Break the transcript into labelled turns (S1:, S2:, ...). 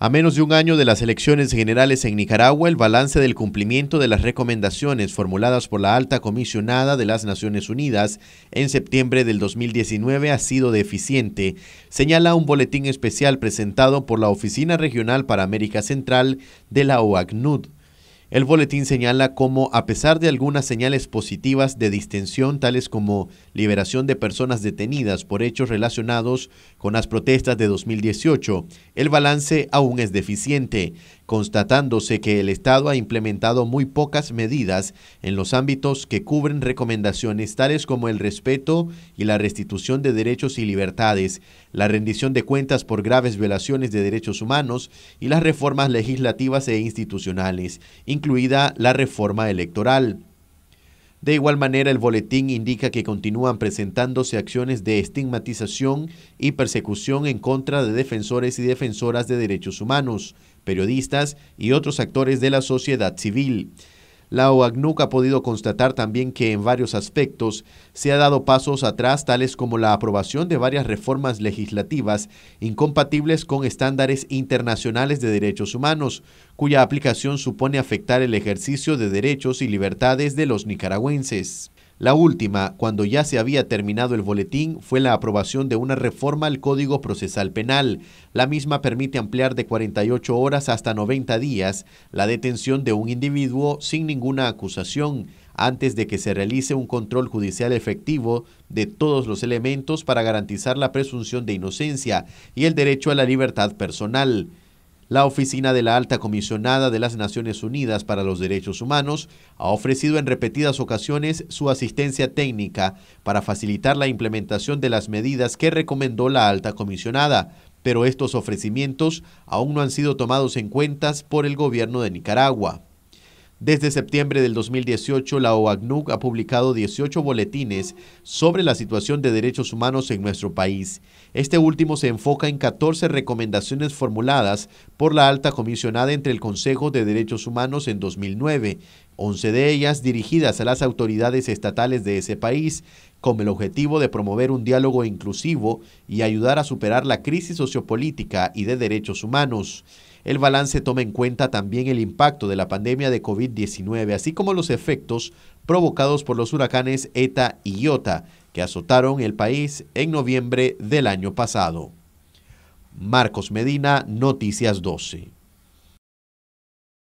S1: A menos de un año de las elecciones generales en Nicaragua, el balance del cumplimiento de las recomendaciones formuladas por la alta comisionada de las Naciones Unidas en septiembre del 2019 ha sido deficiente, señala un boletín especial presentado por la Oficina Regional para América Central de la OACNUD. El boletín señala cómo, a pesar de algunas señales positivas de distensión, tales como liberación de personas detenidas por hechos relacionados con las protestas de 2018, el balance aún es deficiente, constatándose que el Estado ha implementado muy pocas medidas en los ámbitos que cubren recomendaciones tales como el respeto y la restitución de derechos y libertades, la rendición de cuentas por graves violaciones de derechos humanos y las reformas legislativas e institucionales incluida la reforma electoral. De igual manera, el boletín indica que continúan presentándose acciones de estigmatización y persecución en contra de defensores y defensoras de derechos humanos, periodistas y otros actores de la sociedad civil. La OACNUC ha podido constatar también que en varios aspectos se ha dado pasos atrás, tales como la aprobación de varias reformas legislativas incompatibles con estándares internacionales de derechos humanos, cuya aplicación supone afectar el ejercicio de derechos y libertades de los nicaragüenses. La última, cuando ya se había terminado el boletín, fue la aprobación de una reforma al Código Procesal Penal. La misma permite ampliar de 48 horas hasta 90 días la detención de un individuo sin ninguna acusación antes de que se realice un control judicial efectivo de todos los elementos para garantizar la presunción de inocencia y el derecho a la libertad personal. La Oficina de la Alta Comisionada de las Naciones Unidas para los Derechos Humanos ha ofrecido en repetidas ocasiones su asistencia técnica para facilitar la implementación de las medidas que recomendó la Alta Comisionada, pero estos ofrecimientos aún no han sido tomados en cuenta por el gobierno de Nicaragua. Desde septiembre del 2018, la OACNUC ha publicado 18 boletines sobre la situación de derechos humanos en nuestro país. Este último se enfoca en 14 recomendaciones formuladas por la alta comisionada entre el Consejo de Derechos Humanos en 2009, 11 de ellas dirigidas a las autoridades estatales de ese país, con el objetivo de promover un diálogo inclusivo y ayudar a superar la crisis sociopolítica y de derechos humanos. El balance toma en cuenta también el impacto de la pandemia de COVID-19, así como los efectos provocados por los huracanes ETA y IOTA, que azotaron el país en noviembre del año pasado. Marcos Medina, Noticias 12.